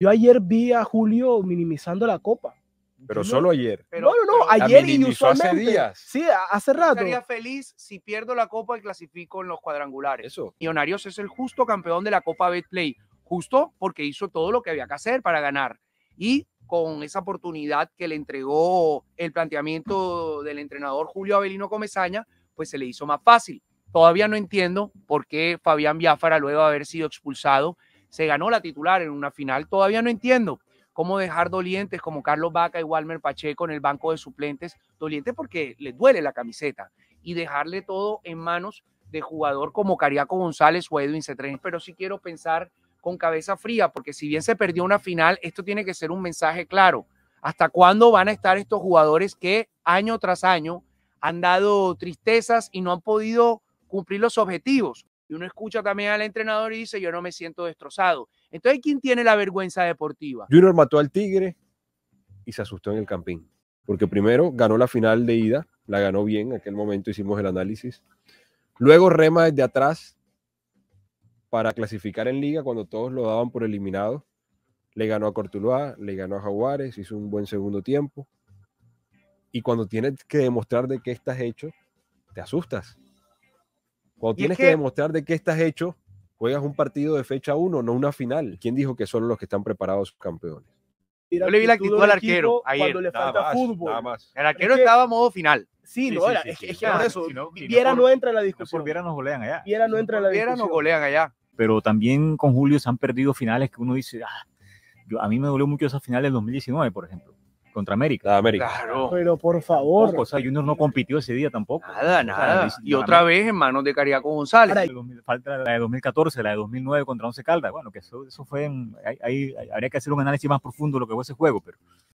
Yo ayer vi a Julio minimizando la copa. Pero solo ayer. Pero, no, no, no, ayer y usualmente. Hace días. Sí, hace rato. Estaría feliz si pierdo la copa y clasifico en los cuadrangulares. Eso. Millonarios es el justo campeón de la Copa Betplay, justo porque hizo todo lo que había que hacer para ganar. Y con esa oportunidad que le entregó el planteamiento del entrenador Julio Avelino Comezaña, pues se le hizo más fácil. Todavía no entiendo por qué Fabián Biafara, luego de haber sido expulsado, se ganó la titular en una final. Todavía no entiendo cómo dejar dolientes como Carlos Vaca y Walmer Pacheco en el banco de suplentes, dolientes porque les duele la camiseta, y dejarle todo en manos de jugador como Cariaco González o Edwin Cetrenes. Pero sí quiero pensar con cabeza fría, porque si bien se perdió una final, esto tiene que ser un mensaje claro. ¿Hasta cuándo van a estar estos jugadores que año tras año han dado tristezas y no han podido cumplir los objetivos? Y uno escucha también al entrenador y dice, yo no me siento destrozado. Entonces, ¿quién tiene la vergüenza deportiva? Junior mató al Tigre y se asustó en el camping. Porque primero ganó la final de ida, la ganó bien, en aquel momento hicimos el análisis. Luego rema desde atrás para clasificar en liga cuando todos lo daban por eliminado. Le ganó a Cortuluá, le ganó a Jaguares, hizo un buen segundo tiempo. Y cuando tienes que demostrar de qué estás hecho, te asustas. Cuando tienes que... demostrar de qué estás hecho, juegas un partido de fecha 1, no una final. ¿Quién dijo que solo los que están preparados son campeones? Yo le vi la actitud al arquero ayer. Cuando le falta fútbol. El arquero estaba a modo final. Sí, no, es, que, es eso. no, Viera no, entra en la discusión. Viera nos golean allá. Viera no entra en la Viera no golean allá. Pero también con Julio se han perdido finales que uno dice, ah, a mí me dolió mucho esa final del 2019, por ejemplo contra América. Claro. Pero por favor. o sea, Junior no compitió ese día tampoco. Nada, nada. y otra vez en manos de Cariaco González. Falta la de 2014, la de 2009 contra Once Caldas. Bueno, que eso, eso fue. habría que hacer un análisis más profundo de lo que fue ese juego, pero